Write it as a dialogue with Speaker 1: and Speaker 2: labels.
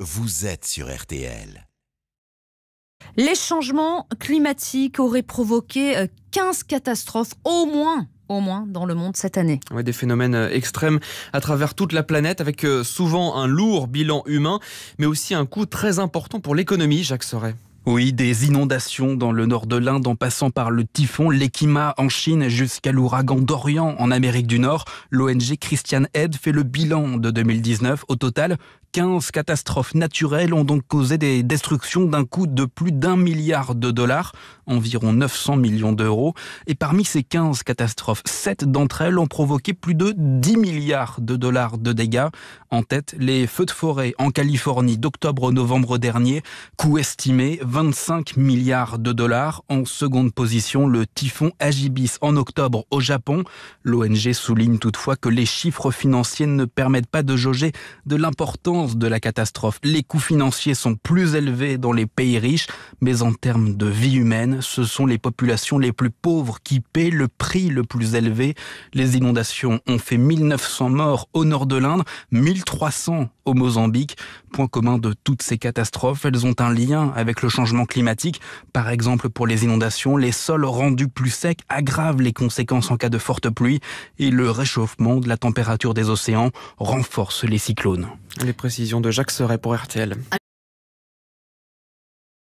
Speaker 1: Vous êtes sur RTL.
Speaker 2: Les changements climatiques auraient provoqué 15 euh, catastrophes au moins au moins dans le monde cette année.
Speaker 3: des phénomènes euh, extrêmes à travers toute la planète, avec euh, souvent un lourd bilan humain, mais aussi un coût très important pour l'économie, Jacques Soret.
Speaker 1: Oui, des inondations dans le nord de l'Inde en passant par le typhon, l'Ekima en Chine jusqu'à l'ouragan d'Orient en Amérique du Nord, l'ONG Christian Aid fait le bilan de 2019. Au total, 15 catastrophes naturelles ont donc causé des destructions d'un coût de plus d'un milliard de dollars, environ 900 millions d'euros. Et parmi ces 15 catastrophes, 7 d'entre elles ont provoqué plus de 10 milliards de dollars de dégâts. En tête, les feux de forêt en Californie d'octobre-novembre dernier, coût estimé 25 milliards de dollars. En seconde position, le typhon Agibis en octobre au Japon. L'ONG souligne toutefois que les chiffres financiers ne permettent pas de jauger de l'importance de la catastrophe. Les coûts financiers sont plus élevés dans les pays riches, mais en termes de vie humaine, ce sont les populations les plus pauvres qui paient le prix le plus élevé. Les inondations ont fait 1900 morts au nord de l'Inde, 1300 au Mozambique. Point commun de toutes ces catastrophes, elles ont un lien avec le changement par exemple, pour les inondations, les sols rendus plus secs aggravent les conséquences en cas de forte pluie et le réchauffement de la température des océans renforce les cyclones. Les précisions de Jacques Serret pour RTL.